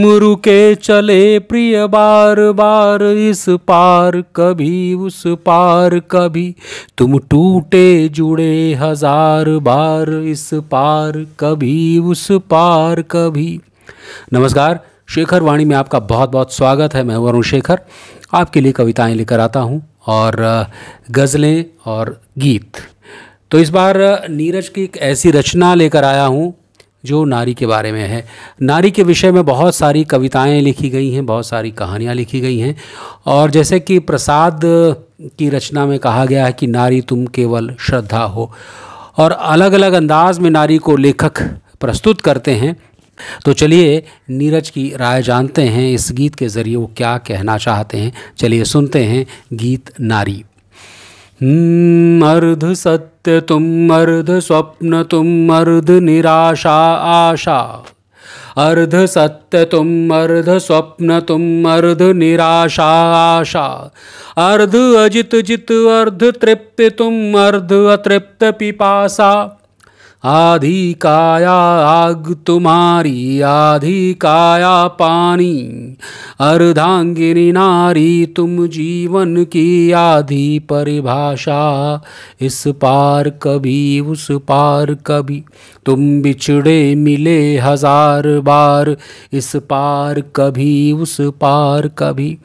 मुरु के चले प्रिय बार बार इस पार कभी उस पार कभी तुम टूटे जुड़े हजार बार इस पार कभी उस पार कभी नमस्कार शेखर वाणी में आपका बहुत बहुत स्वागत है मैं वरुण शेखर आपके लिए कविताएं लेकर आता हूं और गज़लें और गीत तो इस बार नीरज की एक ऐसी रचना लेकर आया हूं जो नारी के बारे में है नारी के विषय में बहुत सारी कविताएं लिखी गई हैं बहुत सारी कहानियां लिखी गई हैं और जैसे कि प्रसाद की रचना में कहा गया है कि नारी तुम केवल श्रद्धा हो और अलग अलग अंदाज में नारी को लेखक प्रस्तुत करते हैं तो चलिए नीरज की राय जानते हैं इस गीत के ज़रिए वो क्या कहना चाहते हैं चलिए सुनते हैं गीत नारी हम्म, अर्ध सत्य सत्य तुम अर्ध स्वप्न तुम अर्ध निराशा आशा अर्ध सत्य तुम अर्ध स्वप्न तुम अर्ध निराशा आशा अर्ध अजित जित अर्ध तृप्त तुम अर्ध अतृप्त पिपासा आधी काया आग तुम्हारी आधी काया पानी अर्धांगिनी नारी तुम जीवन की आधी परिभाषा इस पार कभी उस पार कभी तुम बिछड़े मिले हजार बार इस पार कभी उस पार कभी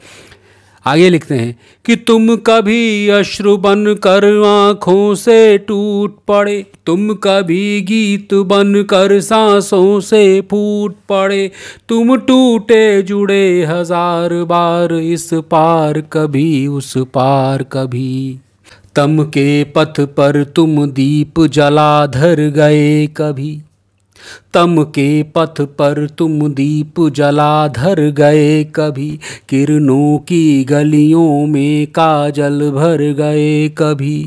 आगे लिखते हैं कि तुम कभी अश्रु बन कर आंखों से टूट पड़े तुम कभी गीत बन कर सांसों से फूट पड़े तुम टूटे जुड़े हजार बार इस पार कभी उस पार कभी तम के पथ पर तुम दीप जला धर गए कभी तम के पथ पर तुम दीप जलाधर गए कभी किरणों की गलियों में काजल भर गए कभी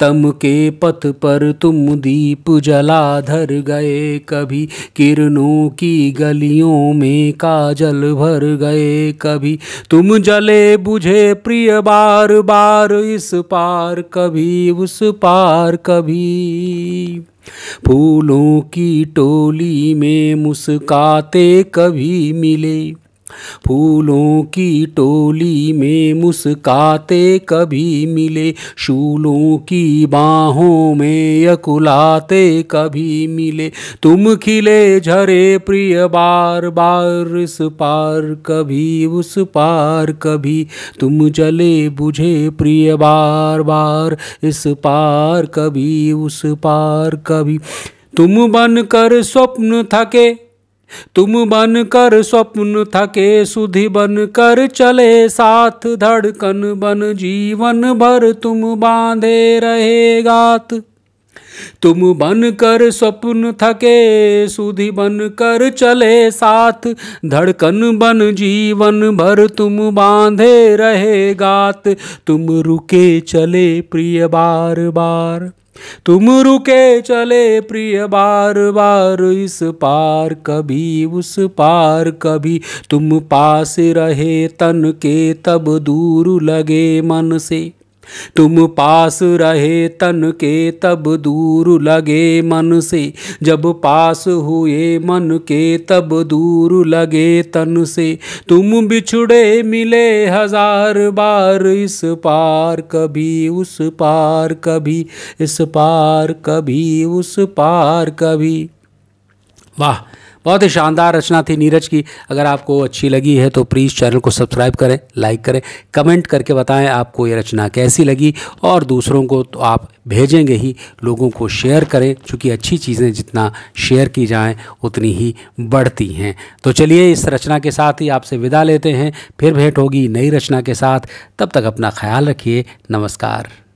तम के पथ पर तुम दीप जलाधर गए कभी किरणों की गलियों में काजल भर गए कभी तुम जले बुझे प्रिय बार बार इस पार कभी उस पार कभी फूलों की टोली में मुस्काते कभी मिले फूलों की टोली में मुस्काते कभी मिले शूलों की बाहों में यकुलाते कभी मिले तुम खिले झरे प्रिय बार बार इस पार कभी उस पार कभी तुम जले बुझे प्रिय बार बार इस पार कभी उस पार कभी तुम बनकर स्वप्न थके तुम बन कर स्वप्न थके सुधि बन कर चले साथ धड़कन बन जीवन भर तुम बांधे रहे गात तुम बन कर स्वप्न थके सुधि बन कर चले साथ धड़कन बन जीवन भर तुम बांधे रहे गात तुम रुके चले प्रिय बार बार तुम रुके चले प्रिय बार बार इस पार कभी उस पार कभी तुम पास रहे तन के तब दूर लगे मन से तुम पास रहे तन के तब दूर लगे मन से जब पास हुए मन के तब दूर लगे तन से तुम बिछुड़े मिले हजार बार इस पार कभी उस पार कभी इस पार कभी उस पार कभी वाह बहुत ही शानदार रचना थी नीरज की अगर आपको अच्छी लगी है तो प्लीज़ चैनल को सब्सक्राइब करें लाइक करें कमेंट करके बताएं आपको ये रचना कैसी लगी और दूसरों को तो आप भेजेंगे ही लोगों को शेयर करें क्योंकि अच्छी चीज़ें जितना शेयर की जाएँ उतनी ही बढ़ती हैं तो चलिए इस रचना के साथ ही आपसे विदा लेते हैं फिर भेंट होगी नई रचना के साथ तब तक अपना ख्याल रखिए नमस्कार